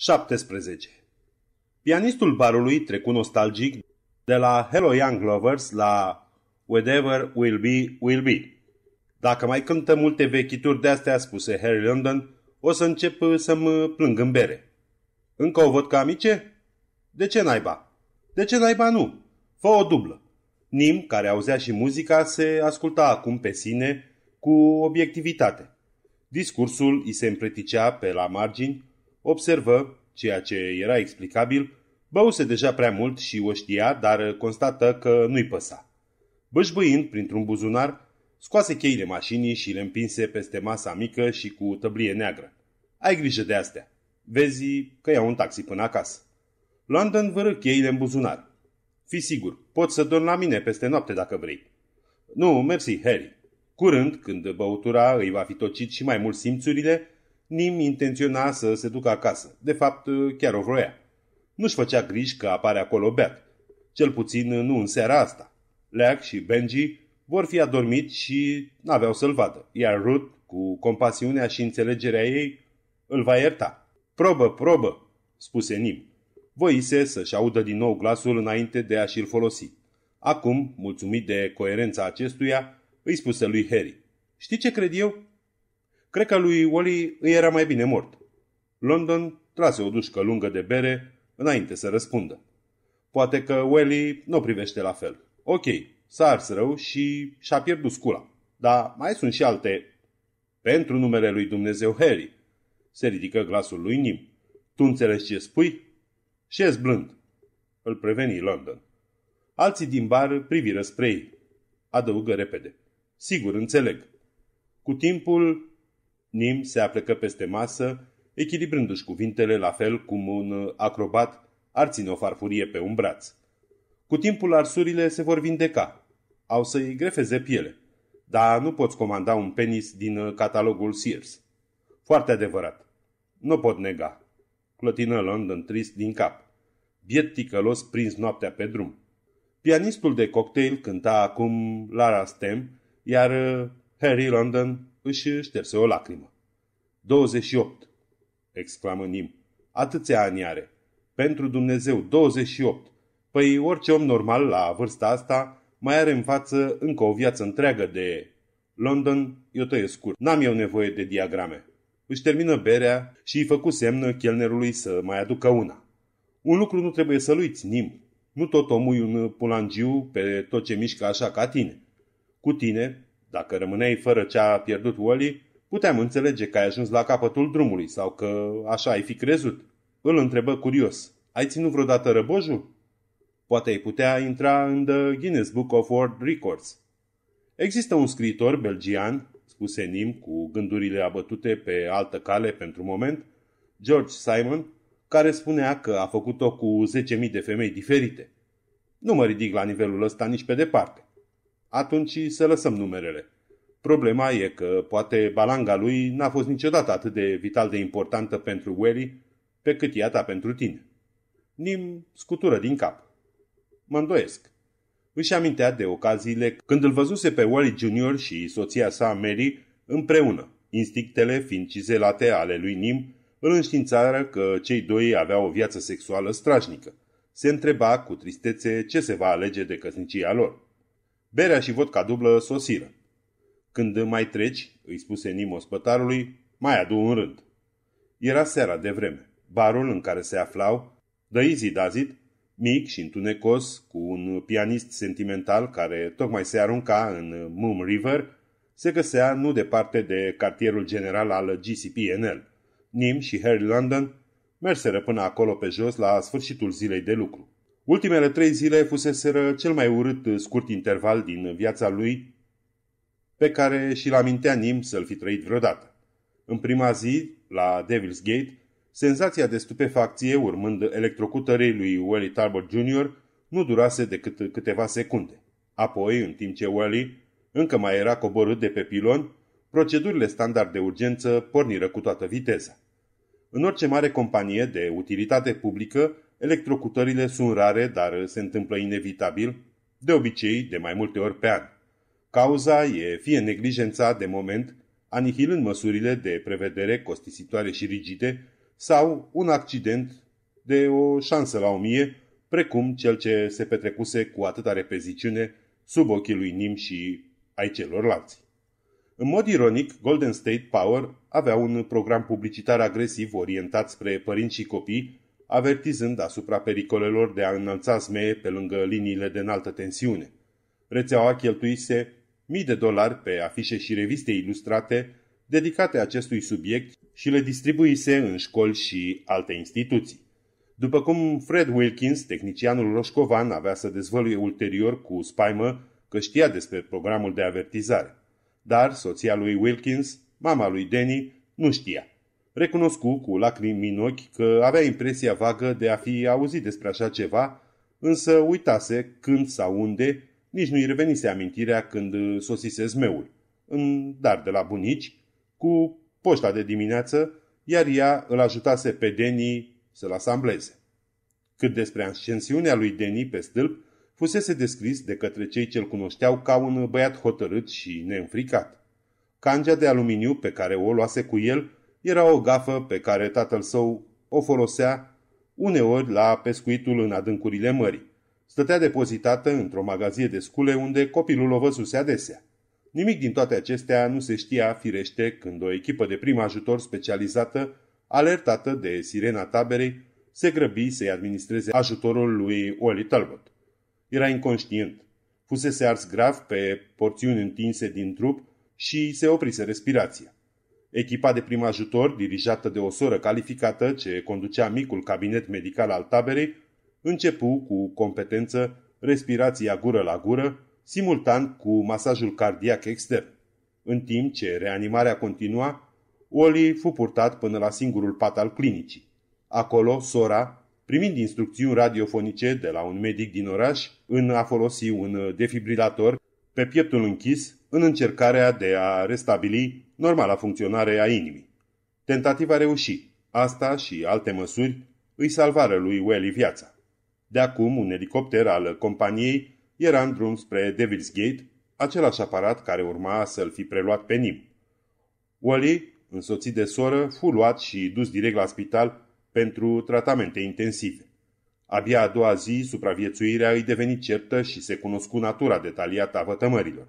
17. Pianistul barului trecu nostalgic de la Hello Young Lovers la Whatever Will Be, Will Be. Dacă mai cântă multe vechituri de-astea, spuse Harry London, o să încep să mă plâng în bere. Încă o văd ca amice? De ce naiba? De ce naiba nu? Fă o dublă. Nim, care auzea și muzica, se asculta acum pe sine cu obiectivitate. Discursul îi se împleticea pe la margini, observă, ceea ce era explicabil, băuse deja prea mult și o știa, dar constată că nu-i păsa. Bășbâind printr-un buzunar, scoase cheile mașinii și le împinse peste masa mică și cu tăblie neagră. Ai grijă de astea. Vezi că iau un taxi până acasă. London vără cheile în buzunar. Fii sigur, pot să dorm la mine peste noapte dacă vrei. Nu, mersi, Harry. Curând, când băutura îi va fi tocit și mai mult simțurile, Nim intenționa să se ducă acasă. De fapt, chiar o vroia. Nu-și făcea griji că apare acolo beat. Cel puțin nu în seara asta. Leac și Benji vor fi adormit și n-aveau să-l vadă, iar Ruth, cu compasiunea și înțelegerea ei, îl va ierta. Probă, probă, spuse Nim. Voise să-și audă din nou glasul înainte de a-și-l folosi. Acum, mulțumit de coerența acestuia, îi spuse lui Harry. Știi ce cred eu? Cred că lui Wally îi era mai bine mort. London trase o dușcă lungă de bere înainte să răspundă. Poate că Wally nu privește la fel. Ok, s-a ars rău și și-a pierdut scula. Dar mai sunt și alte... Pentru numele lui Dumnezeu Harry. Se ridică glasul lui Nim. Tu înțelegi ce spui? Șez blând. Îl preveni London. Alții din bar priviră spre ei. Adăugă repede. Sigur, înțeleg. Cu timpul, Nim se aplecă peste masă, echilibrându-și cuvintele la fel cum un acrobat ar ține o farfurie pe un braț. Cu timpul arsurile se vor vindeca. Au să-i grefeze piele. Dar nu poți comanda un penis din catalogul Sears. Foarte adevărat. Nu pot nega. Clătină London trist din cap. Biet ticălos prins noaptea pe drum. Pianistul de cocktail cânta acum Lara Stem, iar uh, Harry London își șterse o lacrimă. 28, exclamă Nim. Atâția ani are. Pentru Dumnezeu, 28. Păi orice om normal la vârsta asta mai are în față încă o viață întreagă de... London, eu tăiesc scurt. N-am eu nevoie de diagrame. Își termină berea și îi făcu semnă chelnerului să mai aducă una. Un lucru nu trebuie să-l uiți, Nim. Nu tot omul e un pulangiu pe tot ce mișcă așa ca tine. Cu tine, dacă rămâneai fără ce a pierdut Wally, puteam înțelege că ai ajuns la capătul drumului sau că așa ai fi crezut. Îl întrebă curios. Ai ținut vreodată răbojul? Poate ai putea intra în The Guinness Book of World Records. Există un scriitor belgian, spuse Nim cu gândurile abătute pe altă cale pentru moment, George Simon, care spunea că a făcut-o cu 10.000 de femei diferite. Nu mă ridic la nivelul ăsta nici pe departe atunci să lăsăm numerele. Problema e că poate balanga lui n-a fost niciodată atât de vital de importantă pentru Welly pe cât e ta pentru tine. Nim scutură din cap. Mă îndoiesc. Își amintea de ocaziile când îl văzuse pe Wally Jr. și soția sa, Mary, împreună, instinctele fiind cizelate ale lui Nim, îl înștiințară că cei doi aveau o viață sexuală strașnică. Se întreba cu tristețe ce se va alege de căsnicia lor. Berea și vodka dublă sosiră. Când mai treci, îi spuse Nimo spătarului, mai adu un rând. Era seara de vreme. Barul în care se aflau, dăizii dazit, mic și întunecos, cu un pianist sentimental care tocmai se arunca în Moon River, se găsea nu departe de cartierul general al GCPNL. Nim și Harry London merseră până acolo pe jos la sfârșitul zilei de lucru. Ultimele trei zile fuseseră cel mai urât scurt interval din viața lui pe care și-l amintea Nim să-l fi trăit vreodată. În prima zi, la Devil's Gate, senzația de stupefacție urmând electrocutării lui Wally Talbot Jr. nu durase decât câteva secunde. Apoi, în timp ce Wally încă mai era coborât de pe pilon, procedurile standard de urgență porniră cu toată viteza. În orice mare companie de utilitate publică, Electrocutările sunt rare, dar se întâmplă inevitabil, de obicei de mai multe ori pe an. Cauza e fie neglijența de moment, anihilând măsurile de prevedere costisitoare și rigide, sau un accident de o șansă la o mie, precum cel ce se petrecuse cu atâta repeziciune sub ochii lui Nim și ai celorlalți. În mod ironic, Golden State Power avea un program publicitar agresiv orientat spre părinți și copii, avertizând asupra pericolelor de a înălța zmeie pe lângă liniile de înaltă tensiune. Rețeaua cheltuise mii de dolari pe afișe și reviste ilustrate dedicate acestui subiect și le distribuise în școli și alte instituții. După cum Fred Wilkins, tehnicianul roșcovan, avea să dezvăluie ulterior cu spaimă că știa despre programul de avertizare. Dar soția lui Wilkins, mama lui Danny, nu știa. Recunoscu cu lacrimi în ochi că avea impresia vagă de a fi auzit despre așa ceva, însă uitase când sau unde, nici nu-i revenise amintirea când sosise zmeul, în dar de la bunici, cu poșta de dimineață, iar ea îl ajutase pe Deni să-l asambleze. Cât despre ascensiunea lui Deni pe stâlp, fusese descris de către cei ce-l cunoșteau ca un băiat hotărât și neînfricat. Cangea de aluminiu pe care o luase cu el era o gafă pe care tatăl său o folosea uneori la pescuitul în adâncurile mării. Stătea depozitată într-o magazie de scule unde copilul o văzuse adesea. Nimic din toate acestea nu se știa firește când o echipă de prim ajutor specializată, alertată de sirena taberei, se grăbi să-i administreze ajutorul lui Oli Talbot. Era inconștient. Fusese ars grav pe porțiuni întinse din trup și se oprise respirația. Echipa de prim ajutor, dirijată de o soră calificată ce conducea micul cabinet medical al taberei, începu cu competență respirația gură la gură, simultan cu masajul cardiac extern. În timp ce reanimarea continua, Oli fu purtat până la singurul pat al clinicii. Acolo, sora, primind instrucțiuni radiofonice de la un medic din oraș, în a folosi un defibrilator pe pieptul închis în încercarea de a restabili normala funcționare a inimii. Tentativa reuși. Asta și alte măsuri îi salvară lui Welly viața. De acum, un elicopter al companiei era în drum spre Devil's Gate, același aparat care urma să-l fi preluat pe Nim. Wally, însoțit de soră, fu luat și dus direct la spital pentru tratamente intensive. Abia a doua zi, supraviețuirea îi deveni certă și se cunoscu natura detaliată a vătămărilor.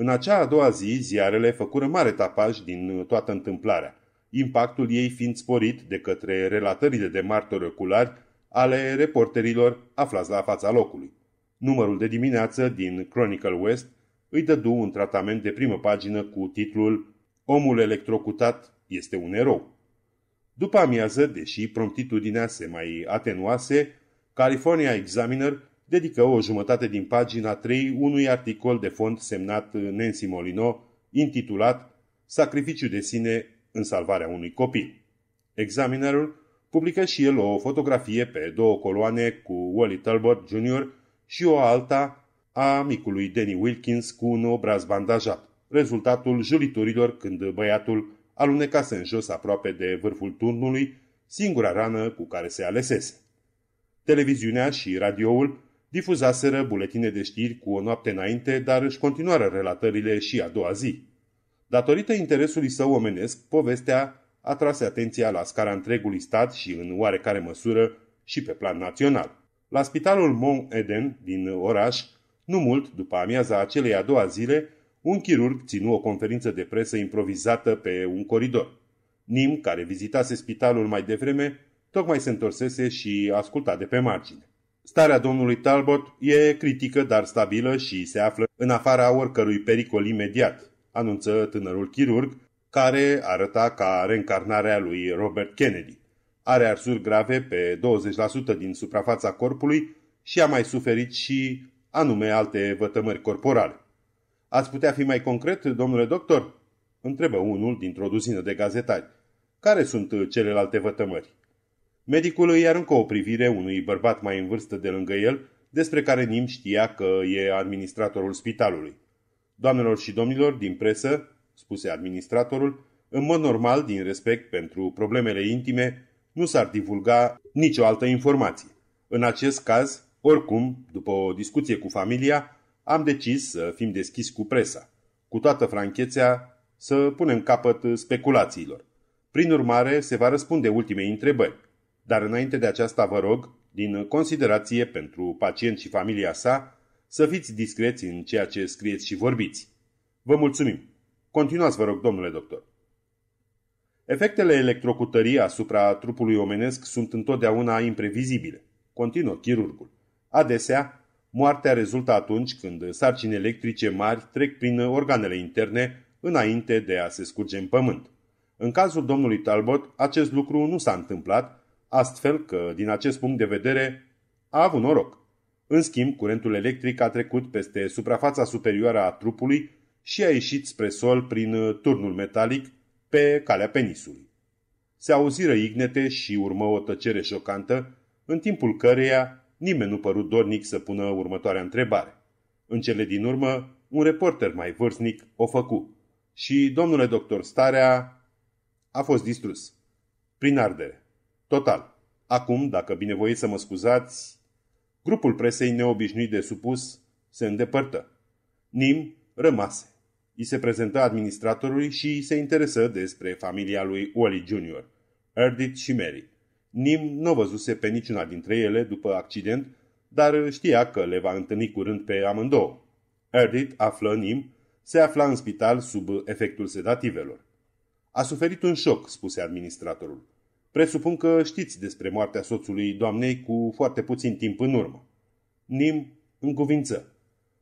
În acea a doua zi, ziarele făcură mare tapaj din uh, toată întâmplarea, impactul ei fiind sporit de către relatările de martori oculari ale reporterilor aflați la fața locului. Numărul de dimineață din Chronicle West îi dădu un tratament de primă pagină cu titlul Omul electrocutat este un erou. După amiază, deși promptitudinea se mai atenuase, California Examiner dedică o jumătate din pagina 3 unui articol de fond semnat uh, Nancy Molino, intitulat Sacrificiu de sine în salvarea unui copil. Examinerul publică și el o fotografie pe două coloane cu Wally Talbot Jr. și o alta a micului Danny Wilkins cu un obraz bandajat, rezultatul juliturilor când băiatul alunecase în jos aproape de vârful turnului, singura rană cu care se alesese. Televiziunea și radioul Difuzaseră buletine de știri cu o noapte înainte, dar își continuară relatările și a doua zi. Datorită interesului său omenesc, povestea atrase atenția la scara întregului stat și, în oarecare măsură, și pe plan național. La spitalul Mont Eden din oraș, nu mult după amiaza acelei a doua zile, un chirurg ținu o conferință de presă improvizată pe un coridor. Nim, care vizitase spitalul mai devreme, tocmai se întorsese și asculta de pe margine. Starea domnului Talbot e critică, dar stabilă și se află în afara oricărui pericol imediat, anunță tânărul chirurg, care arăta ca reîncarnarea lui Robert Kennedy. Are arsuri grave pe 20% din suprafața corpului și a mai suferit și anume alte vătămări corporale. Ați putea fi mai concret, domnule doctor? Întrebă unul dintr-o duzină de gazetari. Care sunt celelalte vătămări? Medicul îi aruncă o privire unui bărbat mai în vârstă de lângă el, despre care Nim știa că e administratorul spitalului. Doamnelor și domnilor din presă, spuse administratorul, în mod normal, din respect pentru problemele intime, nu s-ar divulga nicio altă informație. În acest caz, oricum, după o discuție cu familia, am decis să fim deschiși cu presa. Cu toată franchețea, să punem capăt speculațiilor. Prin urmare, se va răspunde ultimei întrebări. Dar înainte de aceasta vă rog, din considerație pentru pacient și familia sa, să fiți discreți în ceea ce scrieți și vorbiți. Vă mulțumim. Continuați, vă rog, domnule doctor. Efectele electrocutării asupra trupului omenesc sunt întotdeauna imprevizibile. Continuă chirurgul. Adesea, moartea rezultă atunci când sarcini electrice mari trec prin organele interne înainte de a se scurge în pământ. În cazul domnului Talbot, acest lucru nu s-a întâmplat, astfel că, din acest punct de vedere, a avut noroc. În schimb, curentul electric a trecut peste suprafața superioară a trupului și a ieșit spre sol prin uh, turnul metalic pe calea penisului. Se auziră ignete și urmă o tăcere șocantă, în timpul căreia nimeni nu părut dornic să pună următoarea întrebare. În cele din urmă, un reporter mai vârstnic o făcu și domnule doctor Starea a fost distrus. Prin ardere. Total. Acum, dacă binevoiți să mă scuzați, grupul presei neobișnuit de supus se îndepărtă. Nim rămase. I se prezentă administratorului și se interesă despre familia lui Wally Jr., Erdit și Mary. Nim nu văzuse pe niciuna dintre ele după accident, dar știa că le va întâlni curând pe amândouă. Erdit află Nim, se afla în spital sub efectul sedativelor. A suferit un șoc, spuse administratorul. Presupun că știți despre moartea soțului doamnei cu foarte puțin timp în urmă. Nim în cuvință.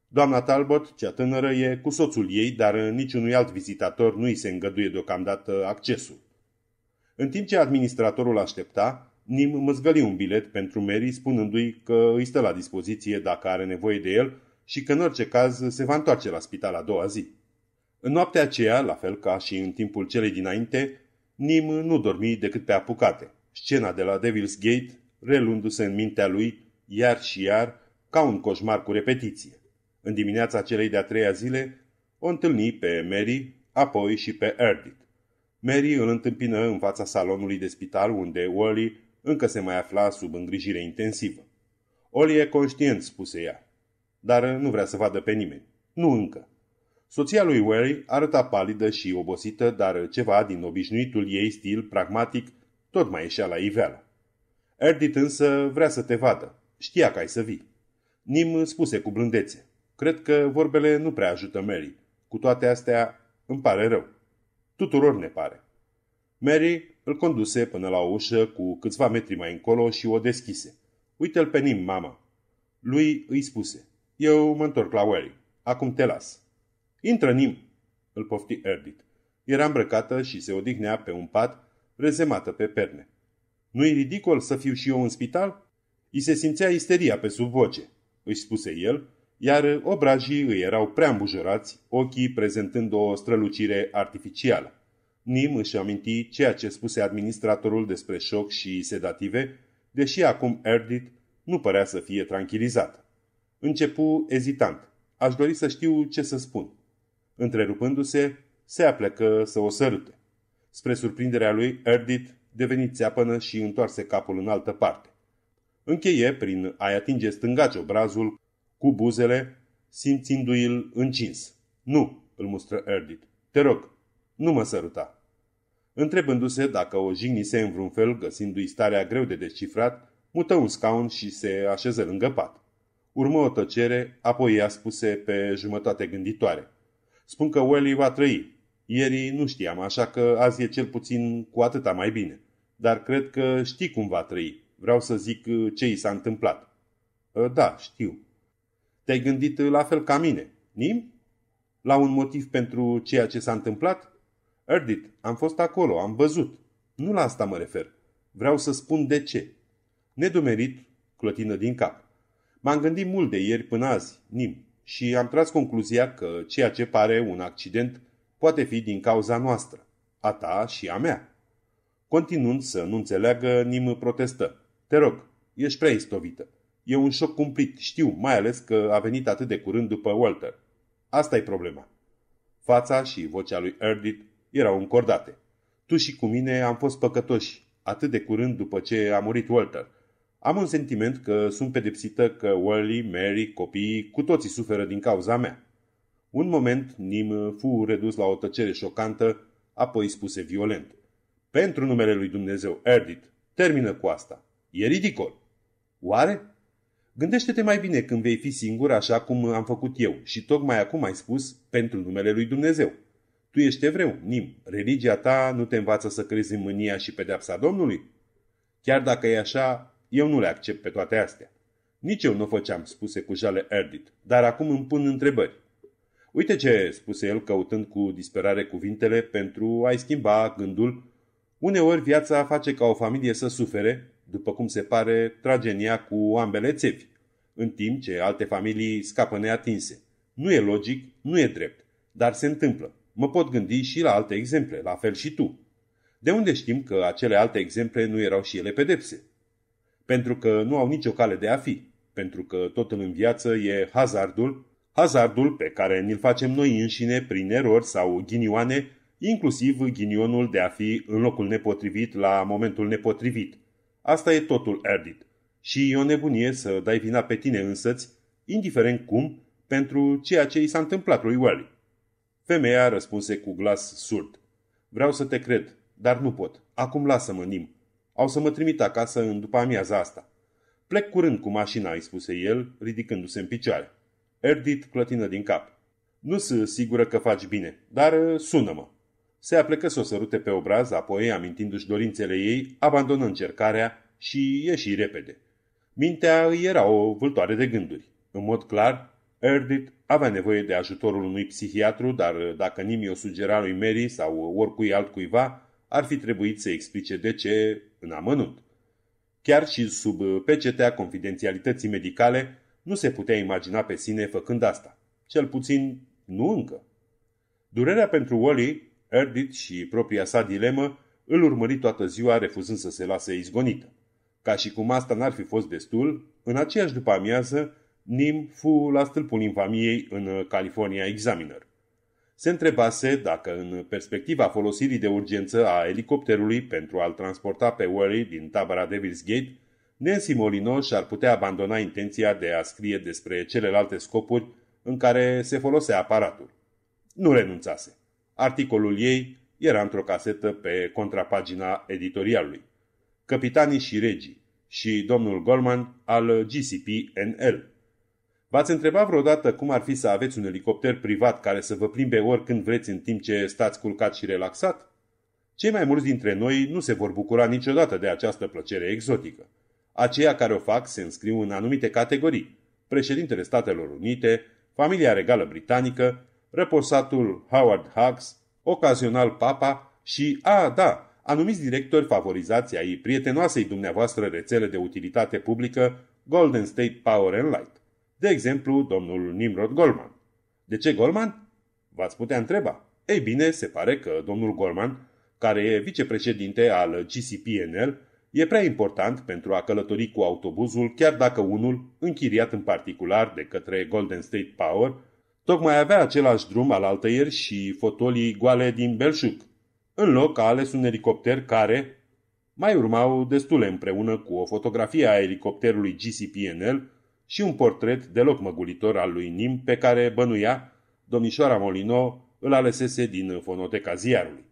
Doamna Talbot, cea tânără, e cu soțul ei, dar niciunui alt vizitator nu îi se îngăduie deocamdată accesul. În timp ce administratorul aștepta, Nim măzgăli un bilet pentru Mary spunându-i că îi stă la dispoziție dacă are nevoie de el și că în orice caz se va întoarce la spital a doua zi. În noaptea aceea, la fel ca și în timpul celei dinainte, Nim nu dormi decât pe apucate. Scena de la Devil's Gate relându-se în mintea lui iar și iar ca un coșmar cu repetiție. În dimineața celei de-a treia zile o întâlni pe Mary, apoi și pe Erdic. Mary îl întâmpină în fața salonului de spital unde Wally încă se mai afla sub îngrijire intensivă. Oli e conștient, spuse ea, dar nu vrea să vadă pe nimeni. Nu încă. Soția lui Wary arăta palidă și obosită, dar ceva din obișnuitul ei stil pragmatic tot mai ieșea la iveală. Erdit însă vrea să te vadă. Știa că ai să vii. Nim spuse cu blândețe. Cred că vorbele nu prea ajută Mary. Cu toate astea, îmi pare rău. Tuturor ne pare. Mary îl conduse până la o ușă cu câțiva metri mai încolo și o deschise. Uite-l pe Nim, mama. Lui îi spuse. Eu mă întorc la Wally. Acum te las. Intră, Nim!" îl pofti Erdit. Era îmbrăcată și se odihnea pe un pat, rezemată pe perne. Nu-i ridicol să fiu și eu în spital?" I se simțea isteria pe sub voce, își spuse el, iar obrajii îi erau prea îmbujorați, ochii prezentând o strălucire artificială. Nim își aminti ceea ce spuse administratorul despre șoc și sedative, deși acum Erdit nu părea să fie tranquilizat. Începu ezitant. Aș dori să știu ce să spun. Întrerupându-se, se aplecă să o sărute. Spre surprinderea lui, Erdit deveni țeapănă și întoarse capul în altă parte. Încheie prin a i atinge stângaci obrazul cu buzele, simțindu-l încins. Nu, îl mustră Erdit. Te rog, nu mă săruta. Întrebându-se dacă o jignise în vreun fel, găsindu-i starea greu de descifrat, mută un scaun și se așeză lângă pat. Urmă o tăcere, apoi ea spuse pe jumătate gânditoare. Spun că Welly va trăi. Ieri nu știam, așa că azi e cel puțin cu atâta mai bine. Dar cred că știi cum va trăi. Vreau să zic uh, ce i s-a întâmplat. Uh, da, știu. Te-ai gândit uh, la fel ca mine, Nim? La un motiv pentru ceea ce s-a întâmplat? Erdit, am fost acolo, am văzut. Nu la asta mă refer. Vreau să spun de ce. Nedumerit, clătină din cap. M-am gândit mult de ieri până azi, Nim și am tras concluzia că ceea ce pare un accident poate fi din cauza noastră, a ta și a mea. Continuând să nu înțeleagă, Nim protestă. Te rog, ești prea istovită. E un șoc cumplit, știu, mai ales că a venit atât de curând după Walter. asta e problema. Fața și vocea lui Erdit erau încordate. Tu și cu mine am fost păcătoși, atât de curând după ce a murit Walter. Am un sentiment că sunt pedepsită că Wally, Mary, copiii, cu toții suferă din cauza mea. Un moment, Nim fu redus la o tăcere șocantă, apoi spuse violent. Pentru numele lui Dumnezeu, Erdit, termină cu asta. E ridicol. Oare? Gândește-te mai bine când vei fi singur așa cum am făcut eu și tocmai acum ai spus pentru numele lui Dumnezeu. Tu ești evreu, Nim. Religia ta nu te învață să crezi în mânia și pedeapsa Domnului? Chiar dacă e așa, eu nu le accept pe toate astea. Nici eu nu o făceam, spuse cu jale Erdit, dar acum îmi pun întrebări. Uite ce, spuse el căutând cu disperare cuvintele pentru a-i schimba gândul. Uneori viața face ca o familie să sufere, după cum se pare, tragenia cu ambele țevi, în timp ce alte familii scapă neatinse. Nu e logic, nu e drept, dar se întâmplă. Mă pot gândi și la alte exemple, la fel și tu. De unde știm că acele alte exemple nu erau și ele pedepse? pentru că nu au nicio cale de a fi, pentru că tot în viață e hazardul, hazardul pe care ni-l facem noi înșine prin erori sau ghinioane, inclusiv ghinionul de a fi în locul nepotrivit la momentul nepotrivit. Asta e totul, Erdit. Și e o nebunie să dai vina pe tine însăți, indiferent cum, pentru ceea ce i s-a întâmplat lui Wally. Femeia răspunse cu glas surd. Vreau să te cred, dar nu pot. Acum lasă-mă, Nim. Au să mă trimit acasă în după amiaza asta. Plec curând cu mașina, îi spuse el, ridicându-se în picioare. Erdit clătină din cap. Nu sunt sigură că faci bine, dar uh, sună-mă. Se aplecă să o sărute pe obraz, apoi, amintindu-și dorințele ei, abandonă încercarea și ieși repede. Mintea îi era o vâltoare de gânduri. În mod clar, Erdit avea nevoie de ajutorul unui psihiatru, dar uh, dacă nimeni o sugera lui Mary sau uh, oricui altcuiva, ar fi trebuit să explice de ce în amănunt. Chiar și sub pecetea confidențialității medicale nu se putea imagina pe sine făcând asta. Cel puțin nu încă. Durerea pentru Wally, Erdit și propria sa dilemă îl urmări toată ziua refuzând să se lase izgonită. Ca și cum asta n-ar fi fost destul, în aceeași după amiază, Nim fu la stâlpul infamiei în California Examiner se întrebase dacă în perspectiva folosirii de urgență a elicopterului pentru a-l transporta pe Worry din tabăra Devil's Gate, Nancy Molino și-ar putea abandona intenția de a scrie despre celelalte scopuri în care se folosea aparatul. Nu renunțase. Articolul ei era într-o casetă pe contrapagina editorialului. Capitanii și regii și domnul Goldman al GCPNL. V-ați întrebat vreodată cum ar fi să aveți un elicopter privat care să vă plimbe oricând vreți în timp ce stați culcat și relaxat? Cei mai mulți dintre noi nu se vor bucura niciodată de această plăcere exotică. Aceia care o fac se înscriu în anumite categorii. Președintele Statelor Unite, familia regală britanică, răposatul Howard Hughes, ocazional papa și, a, da, anumiți directori favorizați ai prietenoasei dumneavoastră rețele de utilitate publică Golden State Power and Light. De exemplu, domnul Nimrod Goldman. De ce Goldman? V-ați putea întreba. Ei bine, se pare că domnul Goldman, care e vicepreședinte al GCPNL, e prea important pentru a călători cu autobuzul, chiar dacă unul, închiriat în particular de către Golden State Power, tocmai avea același drum al altăieri și fotolii goale din Belșuc, În loc a ales un elicopter care, mai urmau destule împreună cu o fotografie a elicopterului GCPNL și un portret deloc măgulitor al lui Nim pe care bănuia domnișoara Molino îl alesese din fonoteca ziarului.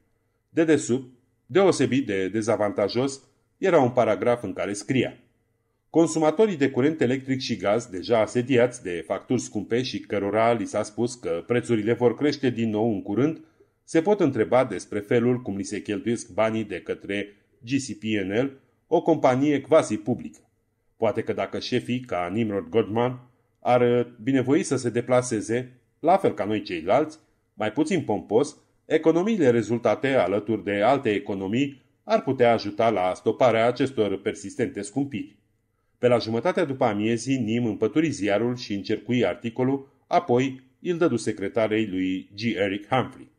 Dedesubt, deosebit de dezavantajos, era un paragraf în care scria Consumatorii de curent electric și gaz, deja asediați de facturi scumpe și cărora li s-a spus că prețurile vor crește din nou în curând, se pot întreba despre felul cum li se cheltuiesc banii de către GCPNL, o companie quasi publică. Poate că dacă șefii, ca Nimrod Goldman, ar uh, binevoi să se deplaseze, la fel ca noi ceilalți, mai puțin pompos, economiile rezultate alături de alte economii ar putea ajuta la stoparea acestor persistente scumpiri. Pe la jumătatea după amiezii, Nim împături ziarul și încercui articolul, apoi îl dădu secretarei lui G. Eric Humphrey.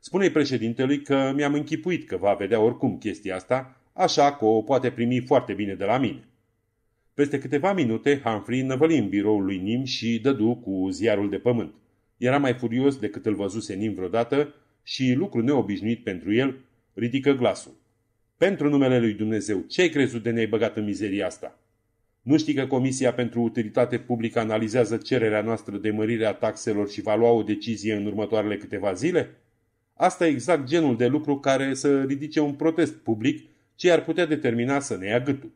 spune președintelui că mi-am închipuit că va vedea oricum chestia asta, așa că o poate primi foarte bine de la mine. Peste câteva minute, Humphrey năvăli în biroul lui Nim și dădu cu ziarul de pământ. Era mai furios decât îl văzuse Nim vreodată și, lucru neobișnuit pentru el, ridică glasul. Pentru numele lui Dumnezeu, ce ai crezut de ne-ai băgat în mizeria asta? Nu știi că Comisia pentru Utilitate Publică analizează cererea noastră de mărire a taxelor și va lua o decizie în următoarele câteva zile? Asta e exact genul de lucru care să ridice un protest public ce ar putea determina să ne ia gâtul.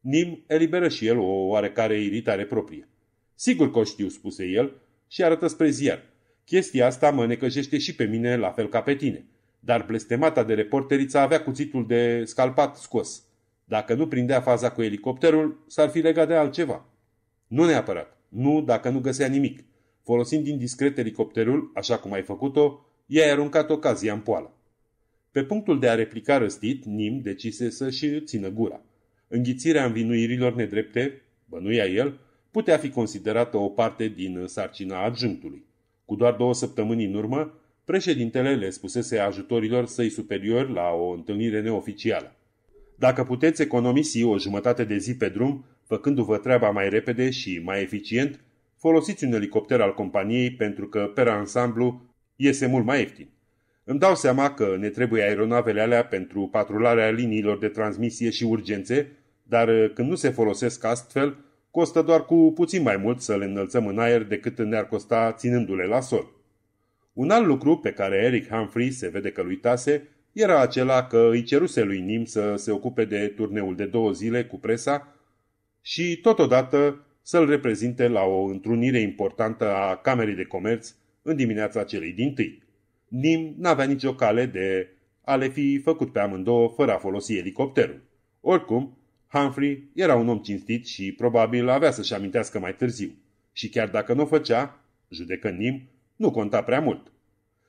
Nim eliberă și el o oarecare iritare proprie. Sigur că o știu, spuse el și arătă spre ziar. Chestia asta mă necăjește și pe mine la fel ca pe tine. Dar blestemata de reporteriță avea cuțitul de scalpat scos. Dacă nu prindea faza cu elicopterul, s-ar fi legat de altceva. Nu neapărat. Nu dacă nu găsea nimic. Folosind din discret elicopterul, așa cum ai făcut-o, i a aruncat ocazia în poală. Pe punctul de a replica răstit, Nim decise să și țină gura. Înghițirea învinuirilor nedrepte, bănuia el, putea fi considerată o parte din sarcina adjunctului. Cu doar două săptămâni în urmă, președintele le spusese ajutorilor săi superiori la o întâlnire neoficială. Dacă puteți economisi o jumătate de zi pe drum, făcându-vă treaba mai repede și mai eficient, folosiți un elicopter al companiei pentru că, pe ansamblu, iese mult mai ieftin. Îmi dau seama că ne trebuie aeronavele alea pentru patrularea liniilor de transmisie și urgențe, dar uh, când nu se folosesc astfel, costă doar cu puțin mai mult să le înălțăm în aer decât ne-ar costa ținându-le la sol. Un alt lucru pe care Eric Humphrey se vede că lui uitase era acela că îi ceruse lui Nim să se ocupe de turneul de două zile cu presa și totodată să-l reprezinte la o întrunire importantă a Camerei de Comerț în dimineața celei din tâi. Nim n-avea nicio cale de a le fi făcut pe amândouă fără a folosi elicopterul. Oricum, Humphrey era un om cinstit și probabil avea să-și amintească mai târziu. Și chiar dacă nu o făcea, judecând Nim, nu conta prea mult.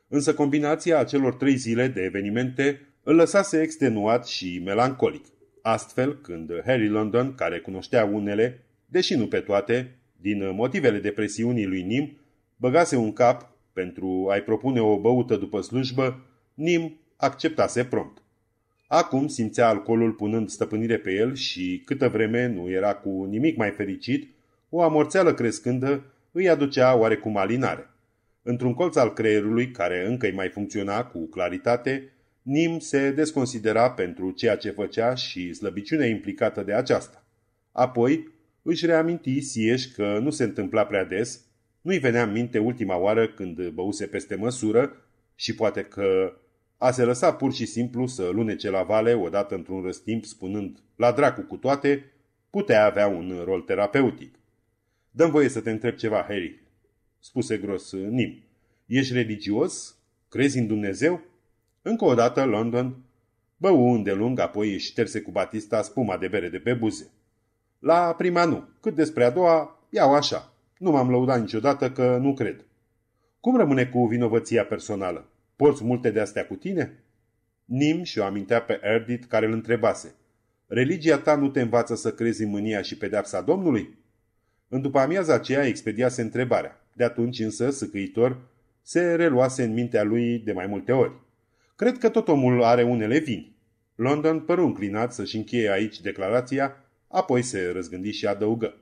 Însă combinația acelor trei zile de evenimente îl lăsase extenuat și melancolic. Astfel, când Harry London, care cunoștea unele, deși nu pe toate, din motivele depresiunii lui Nim, băgase un cap pentru a-i propune o băută după slujbă, Nim acceptase prompt. Acum simțea alcoolul punând stăpânire pe el și, câtă vreme nu era cu nimic mai fericit, o amorțeală crescândă îi aducea oarecum alinare. Într-un colț al creierului, care încă îi mai funcționa cu claritate, Nim se desconsidera pentru ceea ce făcea și slăbiciunea implicată de aceasta. Apoi își reaminti Sieș că nu se întâmpla prea des, nu-i venea în minte ultima oară când băuse peste măsură și poate că a se lăsa pur și simplu să lunece la vale odată într-un răstimp spunând la dracu cu toate, putea avea un rol terapeutic. Dăm voie să te întreb ceva, Harry, spuse gros uh, Nim. Ești religios? Crezi în Dumnezeu? Încă o dată, London bău lung, apoi își șterse cu Batista spuma de bere de pe buze. La prima nu, cât despre a doua, iau așa. Nu m-am lăudat niciodată că nu cred. Cum rămâne cu vinovăția personală? Porți multe de-astea cu tine? Nim și-o amintea pe Erdit care îl întrebase. Religia ta nu te învață să crezi în mânia și pedepsa Domnului? În după amiaza aceea expediase întrebarea. De atunci însă, săcăitor, se reluase în mintea lui de mai multe ori. Cred că tot omul are unele vini. London păru înclinat să-și încheie aici declarația, apoi se răzgândi și adăugă.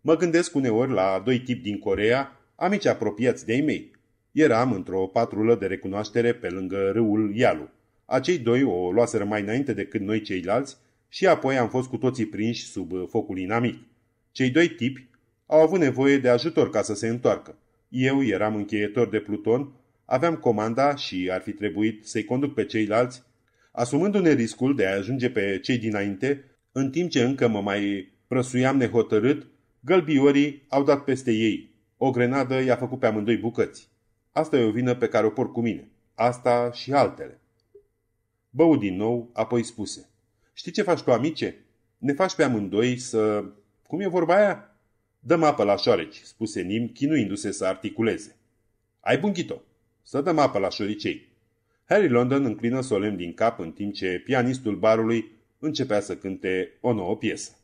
Mă gândesc uneori la doi tipi din Corea, amici apropiați de-ai mei, Eram într-o patrulă de recunoaștere pe lângă râul Ialu. Acei doi o luaseră mai înainte decât noi ceilalți și apoi am fost cu toții prinși sub focul inamic. Cei doi tipi au avut nevoie de ajutor ca să se întoarcă. Eu eram încheietor de pluton, aveam comanda și ar fi trebuit să-i conduc pe ceilalți, asumându-ne riscul de a ajunge pe cei dinainte, în timp ce încă mă mai prăsuiam nehotărât, gălbiorii au dat peste ei. O grenadă i-a făcut pe amândoi bucăți. Asta e o vină pe care o por cu mine. Asta și altele. Bău din nou, apoi spuse. Știi ce faci tu, amice? Ne faci pe amândoi să... Cum e vorba aia? Dăm apă la șoareci, spuse Nim, chinuindu-se să articuleze. Ai bun ghito. Să dăm apă la șoricei. Harry London înclină solemn din cap în timp ce pianistul barului începea să cânte o nouă piesă.